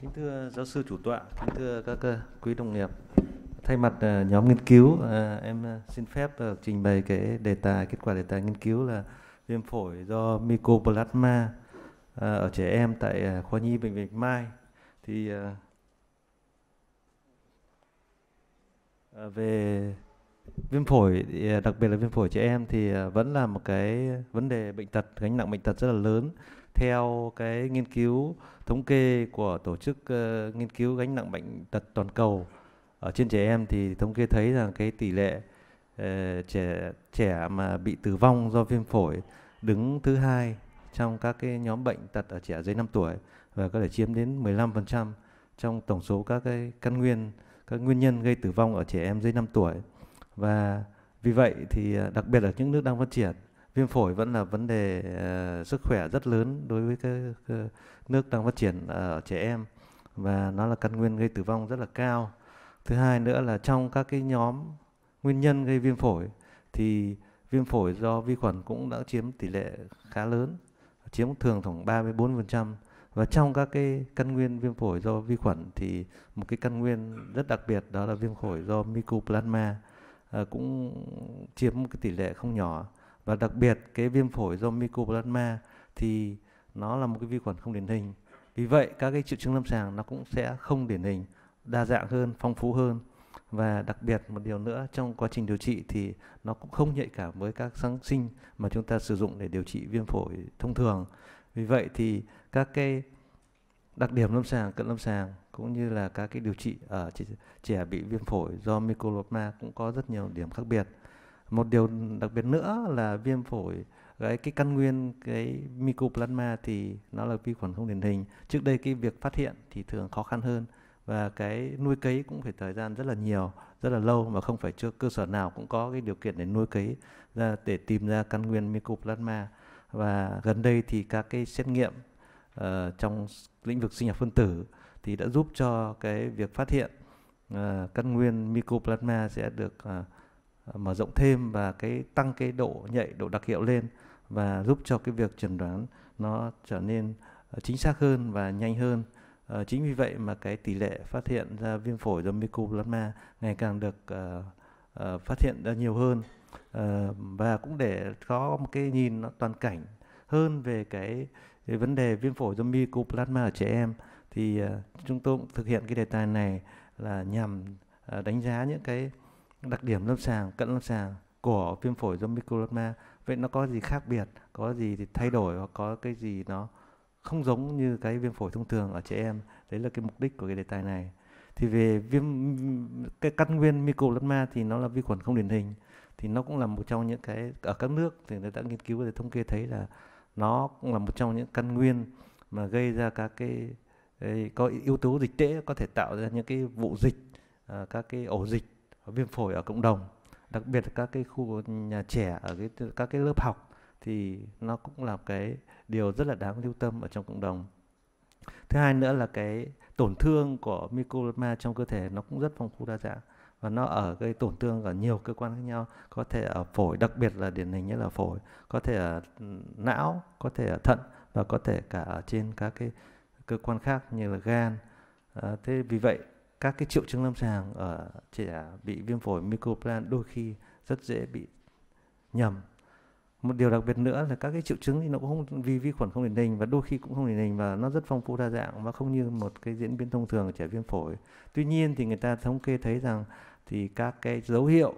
Kính thưa giáo sư chủ tọa, kính thưa các quý đồng nghiệp. Thay mặt ờ, nhóm nghiên cứu, ờ, em ờ, xin phép trình bày cái đề tài, kết quả đề tài nghiên cứu là viêm phổi do Mycoplasma ở trẻ em tại khoa nhi bệnh viện Mai. Thì về viêm phổi đặc biệt là viêm phổi trẻ em thì vẫn là một cái vấn đề bệnh tật gánh nặng bệnh tật rất là lớn theo cái nghiên cứu thống kê của tổ chức uh, nghiên cứu gánh nặng bệnh tật toàn cầu ở trên trẻ em thì thống kê thấy rằng cái tỷ lệ uh, trẻ trẻ mà bị tử vong do viêm phổi đứng thứ hai trong các cái nhóm bệnh tật ở trẻ dưới 5 tuổi và có thể chiếm đến 15% trong tổng số các cái căn nguyên các nguyên nhân gây tử vong ở trẻ em dưới 5 tuổi và vì vậy thì ờ, đặc biệt ở những nước đang phát triển viêm phổi vẫn là vấn đề uh, sức khỏe rất lớn đối với cái, cái nước đang phát triển ở trẻ em và nó là căn nguyên gây tử vong rất là cao thứ hai nữa là trong các cái nhóm nguyên nhân gây viêm phổi thì viêm phổi do vi khuẩn cũng đã chiếm tỷ lệ khá lớn chiếm thường khoảng 34% và trong các cái căn nguyên viêm phổi do vi khuẩn thì một cái căn nguyên rất đặc biệt đó là viêm phổi do mycoplasma à, cũng chiếm một cái tỷ lệ không nhỏ và đặc biệt cái viêm phổi do mycoplasma thì nó là một cái vi khuẩn không điển hình vì vậy các cái triệu chứng lâm sàng nó cũng sẽ không điển hình đa dạng hơn phong phú hơn và đặc biệt một điều nữa trong quá trình điều trị thì nó cũng không nhạy cảm với các kháng sinh mà chúng ta sử dụng để điều trị viêm phổi thông thường vì vậy thì các cái đặc điểm lâm sàng cận lâm sàng cũng như là các cái điều trị ở trẻ bị viêm phổi do mycoplasma cũng có rất nhiều điểm khác biệt một điều đặc biệt nữa là viêm phổi cái cái căn nguyên cái mycoplasma thì nó là vi khuẩn không điển hình trước đây cái việc phát hiện thì thường khó khăn hơn và cái nuôi cấy cũng phải thời gian rất là nhiều rất là lâu mà không phải chưa cơ sở nào cũng có cái điều kiện để nuôi cấy ra để tìm ra căn nguyên mycoplasma và gần đây thì các cái xét nghiệm uh, trong lĩnh vực sinh học phân tử thì đã giúp cho cái việc phát hiện uh, căn nguyên mycoplasma sẽ được uh, À, mở rộng thêm và cái tăng cái độ nhạy độ đặc hiệu lên và giúp cho cái việc chẩn đoán nó trở nên à, chính xác hơn và nhanh hơn à, chính vì vậy mà cái tỷ lệ phát hiện ra viêm phổi do mycoplasma ngày càng được uh, uh, phát hiện ra nhiều hơn uh, và cũng để có một cái nhìn nó toàn cảnh hơn về cái, cái vấn đề viêm phổi do mycoplasma ở trẻ em thì uh, chúng tôi cũng thực hiện cái đề tài này là nhằm uh, đánh giá những cái đặc điểm lâm sàng cận lâm sàng của viêm phổi do mycoplasma vậy nó có gì khác biệt có gì thì thay đổi hoặc có cái gì nó không giống như cái viêm phổi thông thường ở trẻ em đấy là cái mục đích của cái đề tài này thì về viêm cái căn nguyên mycoplasma thì nó là vi khuẩn không điển hình thì nó cũng là một trong những cái ở các nước thì người đã nghiên cứu để thống kê thấy là nó cũng là một trong những căn nguyên mà gây ra các cái có yếu tố dịch tễ có thể tạo ra những cái vụ dịch à, các cái ổ dịch viêm phổi ở cộng đồng đặc biệt là các cái khu nhà trẻ ở cái các cái lớp học thì nó cũng là cái điều rất là đáng lưu tâm ở trong cộng đồng thứ hai nữa là cái tổn thương của myeloma trong cơ thể nó cũng rất phong phú đa dạng và nó ở gây tổn thương ở nhiều cơ quan khác nhau có thể ở phổi đặc biệt là điển hình nhất là phổi có thể ở não có thể ở thận và có thể cả ở trên các cái cơ quan khác như là gan à, thế vì vậy các cái triệu chứng lâm sàng ở trẻ à, bị viêm phổi mycoplan đôi khi rất dễ bị nhầm một điều đặc biệt nữa là các cái triệu chứng thì nó cũng không vì vi khuẩn không điển hình và đôi khi cũng không điển hình và nó rất phong phú đa dạng và không như một cái diễn biến thông thường ở trẻ viêm phổi tuy nhiên thì người ta thống kê thấy rằng thì các cái dấu hiệu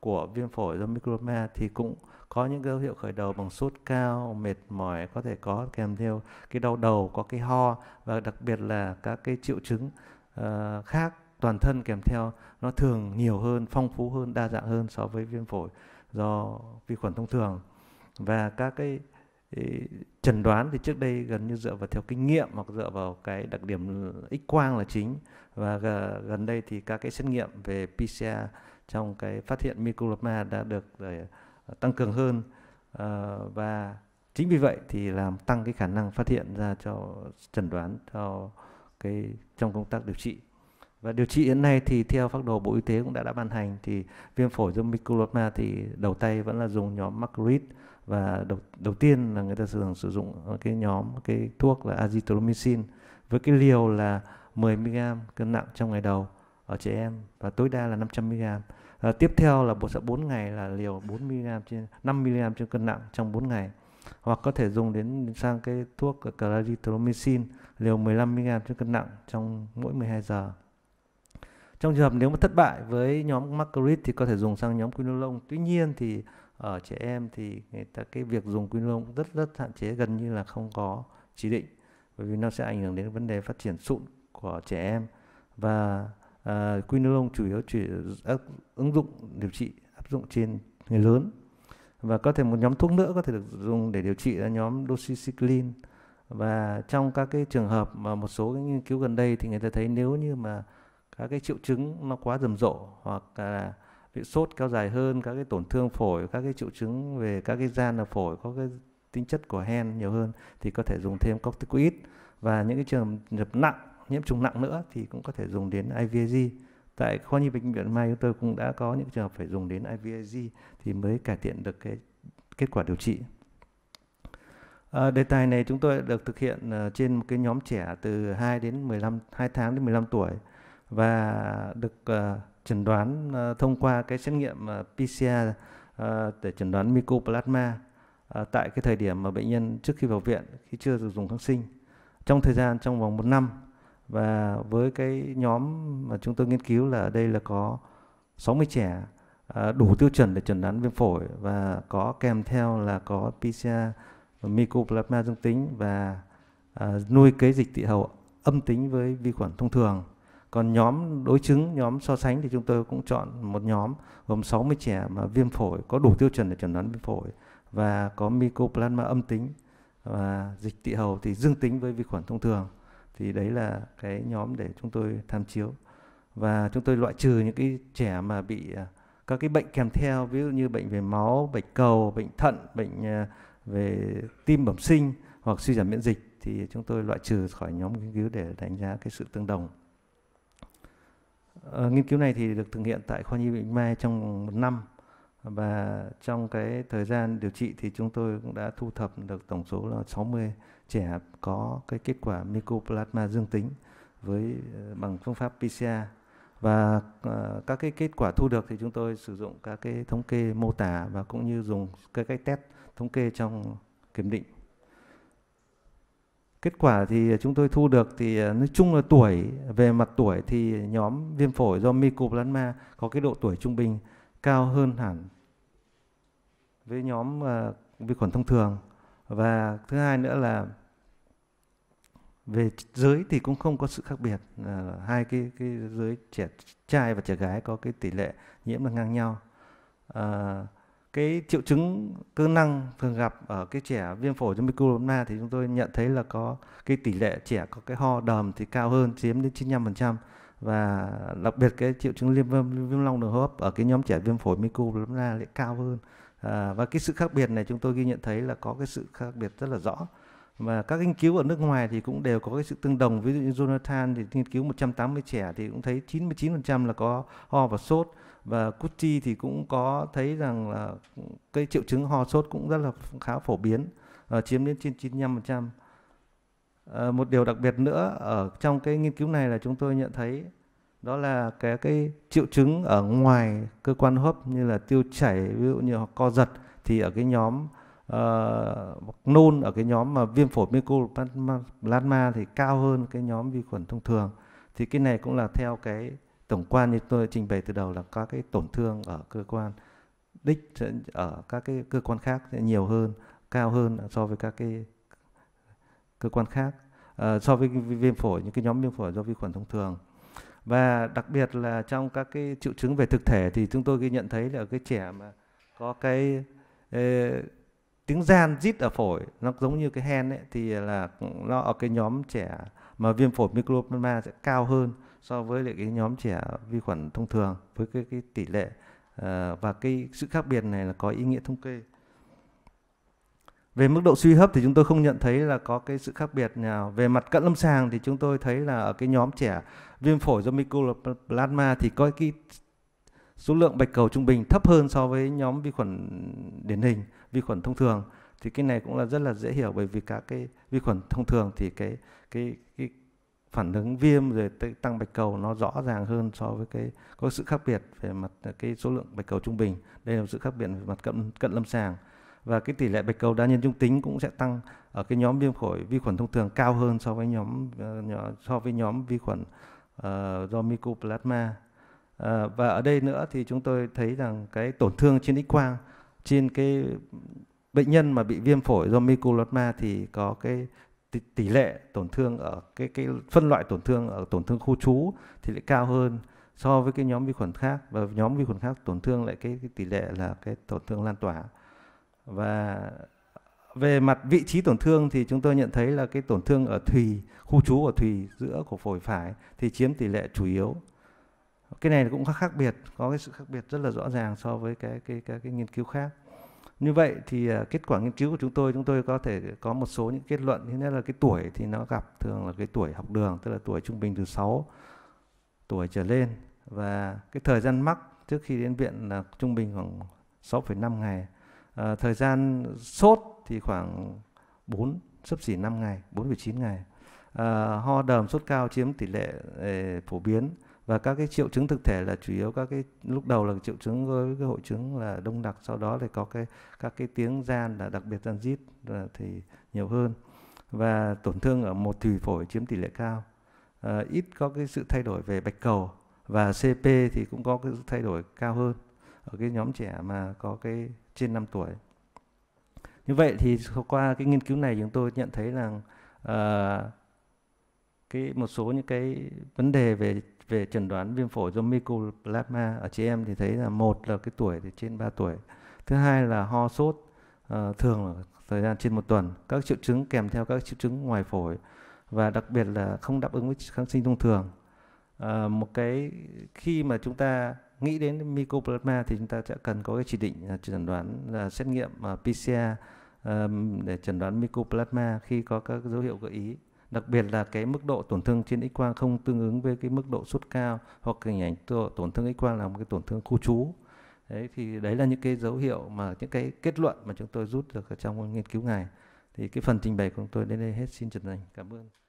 của viêm phổi do microma thì cũng có những dấu hiệu khởi đầu bằng sốt cao mệt mỏi có thể có kèm theo cái đau đầu có cái ho và đặc biệt là các cái triệu chứng Ờ, khác toàn thân kèm theo nó thường nhiều hơn, phong phú hơn, đa dạng hơn so với viêm phổi do vi khuẩn thông thường. Và các cái chẩn đoán thì trước đây gần như dựa vào theo kinh nghiệm hoặc dựa vào cái đặc điểm x quang là chính và gần đây thì các cái xét nghiệm về PCR trong cái phát hiện microloma đã được ờ, tăng cường hơn ờ, và chính vì vậy thì làm tăng cái khả năng phát hiện ra cho chẩn đoán cho cái trong công tác điều trị và điều trị hiện nay thì theo phác đồ Bộ Y tế cũng đã đã ban hành thì viêm phổi do mycoplasma thì đầu tay vẫn là dùng nhóm macrolid và đầu, đầu tiên là người ta thường sử dụng cái nhóm cái thuốc là azithromycin với cái liều là 10 mg cân nặng trong ngày đầu ở trẻ em và tối đa là 500 mg. À, tiếp theo là bộ sợ 4 ngày là liều 4 mg trên 5 mg trên cân nặng trong 4 ngày hoặc có thể dùng đến sang cái thuốc clarithromycin liều 15 mg trên cân nặng trong mỗi 12 giờ. Trong trường hợp nếu mà thất bại với nhóm macrolide thì có thể dùng sang nhóm quinolone. Tuy nhiên thì ở trẻ em thì người ta cái việc dùng quinolone rất rất hạn chế gần như là không có chỉ định bởi vì nó sẽ ảnh hưởng đến vấn đề phát triển sụn của trẻ em và uh, quinolone chủ yếu chỉ ứng dụng điều trị áp dụng trên người lớn và có thể một nhóm thuốc nữa có thể được dùng để điều trị là nhóm doxycycline và trong các cái trường hợp mà một số cái nghiên cứu gần đây thì người ta thấy nếu như mà các cái triệu chứng nó quá rầm rộ hoặc là bị sốt kéo dài hơn các cái tổn thương phổi các cái triệu chứng về các cái gian ở phổi có cái tính chất của hen nhiều hơn thì có thể dùng thêm corticoid và những cái trường hợp nặng nhiễm trùng nặng nữa thì cũng có thể dùng đến IVIG tại khoa nhi bệnh viện Mai chúng tôi cũng đã có những trường hợp phải dùng đến IVIG thì mới cải thiện được cái kết quả điều trị. À, đề tài này chúng tôi được thực hiện à, trên một cái nhóm trẻ từ 2 đến 15 2 tháng đến 15 tuổi và được uh, chẩn đoán uh, thông qua cái xét nghiệm uh, PCR uh, để chẩn đoán mycoplasma uh, tại cái thời điểm mà bệnh nhân trước khi vào viện khi chưa được dùng kháng sinh trong thời gian trong vòng một năm và với cái nhóm mà chúng tôi nghiên cứu là ở đây là có 60 trẻ à, đủ tiêu chuẩn để chuẩn đoán viêm phổi và có kèm theo là có PCR mycoplasma dương tính và à, nuôi cấy dịch tị hầu âm tính với vi khuẩn thông thường. Còn nhóm đối chứng, nhóm so sánh thì chúng tôi cũng chọn một nhóm gồm 60 trẻ mà viêm phổi có đủ tiêu chuẩn để chẩn đoán viêm phổi và có mycoplasma âm tính và dịch tị hầu thì dương tính với vi khuẩn thông thường thì đấy là cái nhóm để chúng tôi tham chiếu và chúng tôi loại trừ những cái trẻ mà bị à, các cái bệnh kèm theo ví dụ như bệnh về máu bệnh cầu bệnh thận bệnh à, về tim bẩm sinh hoặc suy giảm miễn dịch thì chúng tôi loại trừ khỏi nhóm nghiên cứu để đánh giá cái sự tương đồng à, nghiên cứu này thì được thực hiện tại khoa nhi bệnh mai trong một năm và trong cái thời gian điều trị thì chúng tôi cũng đã thu thập được tổng số là 60 trẻ có cái kết quả mycoplasma dương tính với ờ, bằng phương pháp PCR và ờ, các cái kết quả thu được thì chúng tôi sử dụng các cái thống kê mô tả và cũng như dùng cái cách test thống kê trong kiểm định kết quả thì chúng tôi thu được thì ờ, nói chung là tuổi về mặt tuổi thì nhóm viêm phổi do mycoplasma có cái độ tuổi trung bình cao hơn hẳn với nhóm ờ, vi khuẩn thông thường và thứ hai nữa là về giới thì cũng không có sự khác biệt ờ, hai cái cái giới trẻ trai và trẻ gái có cái tỷ lệ nhiễm là ngang nhau à, cái triệu chứng cơ năng thường gặp ở cái trẻ viêm phổi do mycobacteremia thì chúng tôi nhận thấy là có cái tỷ lệ trẻ có cái ho đờm thì cao hơn chiếm đến 95% và đặc biệt cái triệu chứng viêm viêm long đường hô hấp ở cái nhóm trẻ viêm phổi mycobacteremia lại cao hơn À, và cái sự khác biệt này chúng tôi ghi nhận thấy là có cái sự khác biệt rất là rõ. Và các nghiên cứu ở nước ngoài thì cũng đều có cái sự tương đồng. Ví dụ như Jonathan thì nghiên cứu 180 trẻ thì cũng thấy 99% là có ho và sốt. Và Cuti thì cũng có thấy rằng là cái triệu chứng ho sốt cũng rất là khá phổ biến, à, chiếm đến trên 95%. À, ờ, một điều đặc biệt nữa ở trong cái nghiên cứu này là chúng tôi nhận thấy đó là cái cái triệu chứng ở ngoài cơ quan hô hấp như là tiêu chảy ví dụ như hoặc co giật thì ở cái nhóm uh, nôn ở cái nhóm mà viêm phổi mycoplasma thì cao hơn cái nhóm vi khuẩn thông thường thì cái này cũng là theo cái tổng quan như tôi trình bày từ đầu là các cái tổn thương ở cơ quan đích ở các cái cơ quan khác sẽ nhiều hơn cao hơn so với các cái cơ quan khác uh, so với viêm phổi những cái nhóm viêm phổi do vi khuẩn thông thường và đặc biệt là trong các cái triệu chứng về thực thể thì chúng tôi ghi nhận thấy là cái trẻ mà có cái ê, tiếng gian rít ở phổi nó giống như cái hen ấy thì là nó ở cái nhóm trẻ mà viêm phổi microplasma sẽ cao hơn so với lại cái nhóm trẻ vi khuẩn thông thường với cái cái tỷ lệ uh, và cái sự khác biệt này là có ý nghĩa thống kê về mức độ suy hấp thì chúng tôi không nhận thấy là có cái sự khác biệt nào về mặt cận lâm sàng thì chúng tôi thấy là ở cái nhóm trẻ viêm phổi do mycoplasma thì có cái số lượng bạch cầu trung bình thấp hơn so với nhóm vi khuẩn điển hình vi khuẩn thông thường thì cái này cũng là rất là dễ hiểu bởi vì các cái vi khuẩn thông thường thì cái cái cái phản ứng viêm rồi tăng bạch cầu nó rõ ràng hơn so với cái có sự khác biệt về mặt cái số lượng bạch cầu trung bình đây là sự khác biệt về mặt cận cận lâm sàng và cái tỷ lệ bạch cầu đa nhân trung tính cũng sẽ tăng ở cái nhóm viêm phổi vi khuẩn thông thường cao hơn so với nhóm ờ, so với nhóm vi khuẩn uh, do mycoplasma uh, và ở đây nữa thì chúng tôi thấy rằng cái tổn thương trên x quang trên cái bệnh nhân mà bị viêm phổi do mycoplasma thì có cái tỷ lệ tổn thương ở cái cái phân loại tổn thương ở tổn thương khu trú thì lại cao hơn so với cái nhóm vi khuẩn khác và nhóm vi khuẩn khác tổn thương lại cái, cái tỷ lệ là cái tổn thương lan tỏa và về mặt vị trí tổn thương thì chúng tôi nhận thấy là cái tổn thương ở thùy khu trú ở thùy giữa của phổi phải thì chiếm tỷ lệ chủ yếu cái này cũng khác biệt có cái sự khác biệt rất là rõ ràng so với cái cái cái, cái nghiên cứu khác như vậy thì à, kết quả nghiên cứu của chúng tôi chúng tôi có thể có một số những kết luận thứ nhất là cái tuổi thì nó gặp thường là cái tuổi học đường tức là tuổi trung bình từ 6 tuổi trở lên và cái thời gian mắc trước khi đến viện là trung bình khoảng 6,5 ngày Ờ, thời gian sốt thì khoảng 4 sấp xỉ 5 ngày 4,9 ngày à, ho đờm sốt cao chiếm tỷ lệ ờ, phổ biến và các cái triệu chứng thực thể là chủ yếu các cái lúc đầu là triệu chứng với cái hội chứng là đông đặc sau đó thì có cái các cái tiếng gian là đặc biệt gian rít thì nhiều hơn và tổn thương ở một thủy phổi chiếm tỷ lệ cao à, ít có cái sự thay đổi về bạch cầu và CP thì cũng có cái sự thay đổi cao hơn ở cái nhóm trẻ mà có cái trên 5 tuổi. Như vậy thì qua cái nghiên cứu này chúng tôi nhận thấy rằng uh, cái một số những cái vấn đề về về chẩn đoán viêm phổi do mycoplasma ở chị em thì thấy là một là cái tuổi thì trên 3 tuổi, thứ hai là ho sốt uh, thường là thời gian trên một tuần, các triệu chứng kèm theo các triệu chứng ngoài phổi và đặc biệt là không đáp ứng với kháng sinh thông thường. À, một cái khi mà chúng ta nghĩ đến mycoplasma thì chúng ta sẽ cần có cái chỉ định à, chẩn đoán là xét nghiệm à, PCR để chẩn đoán mycoplasma khi có các dấu hiệu gợi ý đặc biệt là cái mức độ tổn thương trên x quang không tương ứng với cái mức độ sốt cao hoặc hình ảnh tổn thương x quang là một cái tổn thương khu trú đấy thì đấy là những cái dấu hiệu mà những cái kết luận mà chúng tôi rút được ở trong nghiên cứu này thì cái phần trình bày của tôi đến đây hết xin chân thành cảm ơn